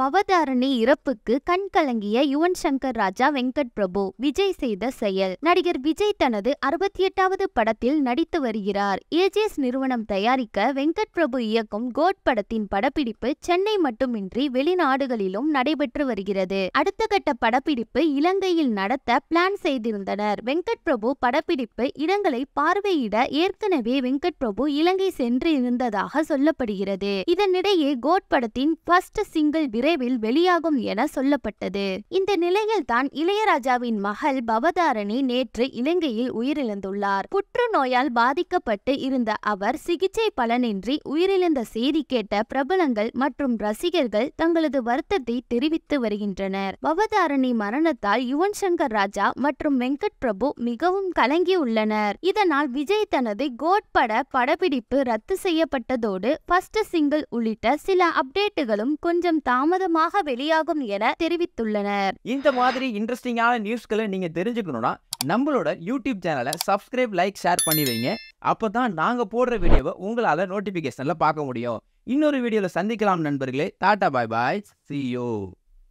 பவதாரணி இறப்புக்கு கண் கலங்கிய யுவன் சங்கர் ராஜா வெங்கட் பிரபு விஜய் செய்த செயல் நடிகர் விஜய் தனது அறுபத்தி எட்டாவது படத்தில் நடித்து வருகிறார் ஏஜிஎஸ் நிறுவனம் தயாரிக்க வெங்கட் பிரபு இயக்கும் கோட் படத்தின் படப்பிடிப்பு சென்னை மட்டுமின்றி வெளிநாடுகளிலும் நடைபெற்று வருகிறது அடுத்த கட்ட படப்பிடிப்பு இலங்கையில் நடத்த பிளான் செய்திருந்தனர் வெங்கட் பிரபு படப்பிடிப்பு இடங்களை பார்வையிட ஏற்கனவே வெங்கட் பிரபு இலங்கை சென்று இருந்ததாக சொல்லப்படுகிறது இதனிடையே கோட் படத்தின் பஸ்ட் சிங்கிள் விரைவில் வெளியாகும் என சொல்லப்பட்டது இந்த நிலையில் தான் இளையராஜாவின் மகள் பவதாரணி நேற்று இலங்கையில் உயிரிழந்துள்ளார் புற்றுநோயால் பாதிக்கப்பட்டு இருந்த அவர் சிகிச்சை பலனின்றி உயிரிழந்த செய்தி கேட்ட பிரபலங்கள் மற்றும் ரசிகர்கள் தங்களது வருத்தத்தை தெரிவித்து வருகின்றனர் பவதாரணி மரணத்தால் யுவன் சங்கர் ராஜா மற்றும் வெங்கட் பிரபு மிகவும் கலங்கியுள்ளனர் இதனால் விஜய் தனது கோட் பட படப்பிடிப்பு ரத்து செய்யப்பட்டதோடு பஸ்ட் சிங்கிள் உள்ளிட்ட சில அப்டேட்டுகளும் கொஞ்சம் தாம தாமதமாக வெளியாகும் என தெரிவித்துள்ளனர் இந்த மாதிரி இன்ட்ரெஸ்டிங்கான நியூஸ்களை நீங்க தெரிஞ்சுக்கணும்னா நம்மளோட யூடியூப் சேனலை சப்ஸ்கிரைப் லைக் ஷேர் பண்ணி வைங்க அப்பதான் நாங்க போடுற வீடியோவை உங்களால நோட்டிபிகேஷன்ல பார்க்க முடியும் இன்னொரு வீடியோல சந்திக்கலாம் நண்பர்களே டாட்டா பாய் பாய் சி யூ